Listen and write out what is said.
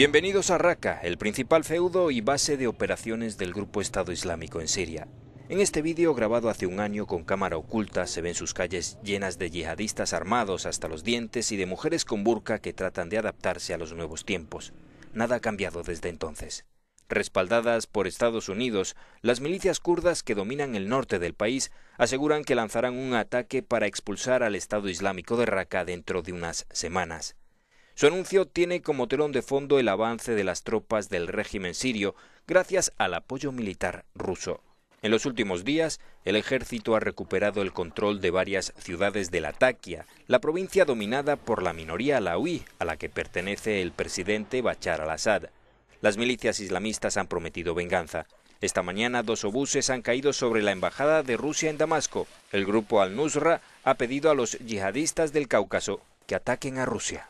Bienvenidos a Raqqa, el principal feudo y base de operaciones del Grupo Estado Islámico en Siria. En este vídeo grabado hace un año con cámara oculta se ven sus calles llenas de yihadistas armados hasta los dientes y de mujeres con burka que tratan de adaptarse a los nuevos tiempos. Nada ha cambiado desde entonces. Respaldadas por Estados Unidos, las milicias kurdas que dominan el norte del país aseguran que lanzarán un ataque para expulsar al Estado Islámico de Raqqa dentro de unas semanas. Su anuncio tiene como telón de fondo el avance de las tropas del régimen sirio gracias al apoyo militar ruso. En los últimos días, el ejército ha recuperado el control de varias ciudades de Latakia, la provincia dominada por la minoría alawi a la que pertenece el presidente Bachar al-Assad. Las milicias islamistas han prometido venganza. Esta mañana dos obuses han caído sobre la embajada de Rusia en Damasco. El grupo al-Nusra ha pedido a los yihadistas del Cáucaso que ataquen a Rusia.